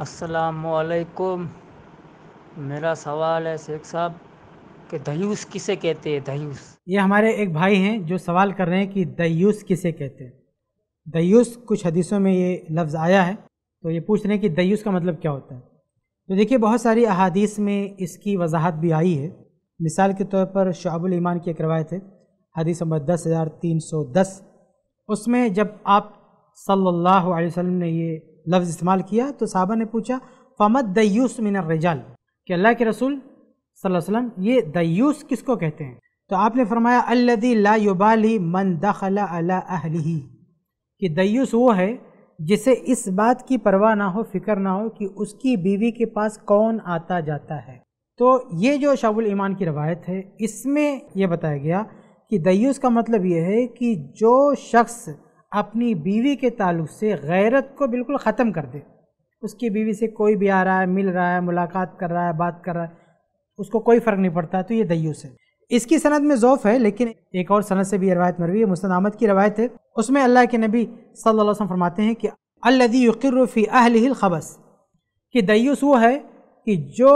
असलकुम मेरा सवाल है शेख साहब कि दयूस किसे कहते हैं दयूस ये हमारे एक भाई हैं जो सवाल कर रहे हैं कि दयूस किसे कहते हैं दयूस कुछ हदीसों में ये लफ्ज़ आया है तो ये पूछ रहे हैं कि दयूस का मतलब क्या होता है तो देखिए बहुत सारी अहादीस में इसकी वजाहत भी आई है मिसाल के तौर पर शबुल ईमान की एक रवायत है हदीस नंबर दस हज़ार तीन सौ दस उसमें जब आप सल्लल्लाहु अलैहि वसल्लम ने ये लफ्ज़ इस्तेमाल किया तो साहबा ने पूछा फमद दयूस मिन रजाल कि अल्लाह के रसूल सल्लल्लाहु अलैहि वसल्लम ये दयूस किसको कहते हैं तो आपने फरमाया अल्लदी ला युबाली मन दखला अला अहली कि दयूस वो है जिसे इस बात की परवाह ना हो फिक्र ना हो कि उसकी बीवी के पास कौन आता जाता है तो ये जो शाबुल ईमान की रवायत है इसमें यह बताया गया कि दयूस का मतलब यह है कि जो शख्स अपनी बीवी के ताल्लुक से गैरत को बिल्कुल ख़त्म कर दे उसकी बीवी से कोई भी आ रहा है मिल रहा है मुलाकात कर रहा है बात कर रहा है उसको कोई फ़र्क नहीं पड़ता तो ये दयूस है इसकी सनद में ज़ोफ़ है लेकिन एक और सनद से भी रवायत मरवी है मुस्द अहमद की रवायत है उसमें अल्लाह के नबी सल्लल्लाहु अलैहि वसल्लम फरमाते हैं कि अल्लदी यक़र्रफ़ी अहल ख़बस कि दयूस वो है कि जो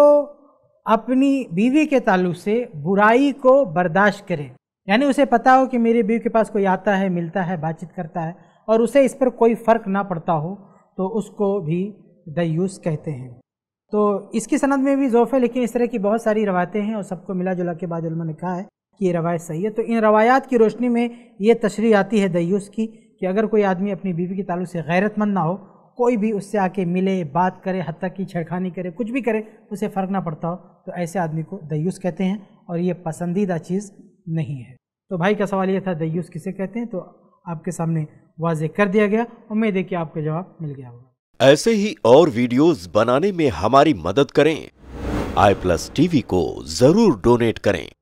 अपनी बीवी के ताल्लुक से बुराई को बर्दाश्त करे यानी उसे पता हो कि मेरी बीवी के पास कोई आता है मिलता है बातचीत करता है और उसे इस पर कोई फ़र्क ना पड़ता हो तो उसको भी दयूस कहते हैं तो इसकी सनद में भी जोफ है लेकिन इस तरह की बहुत सारी रवायतें हैं और सबको मिला जुला के बाद ने कहा है कि ये रवायत सही है तो इन रवायात की रोशनी में ये तशरी आती है दयूस की कि अगर कोई आदमी अपनी बीवी के तालु से गैरतमंद ना हो कोई भी उससे आके मिले बात करे हती की छेड़खानी करे कुछ भी करे उसे फ़र्क ना पड़ता हो तो ऐसे आदमी को दयूस कहते हैं और ये पसंदीदा चीज़ नहीं है तो भाई का सवाल यह था दयूस किसे कहते हैं तो आपके सामने वाजे कर दिया गया उम्मीद है कि आपका जवाब मिल गया होगा ऐसे ही और वीडियोस बनाने में हमारी मदद करें आई प्लस टीवी को जरूर डोनेट करें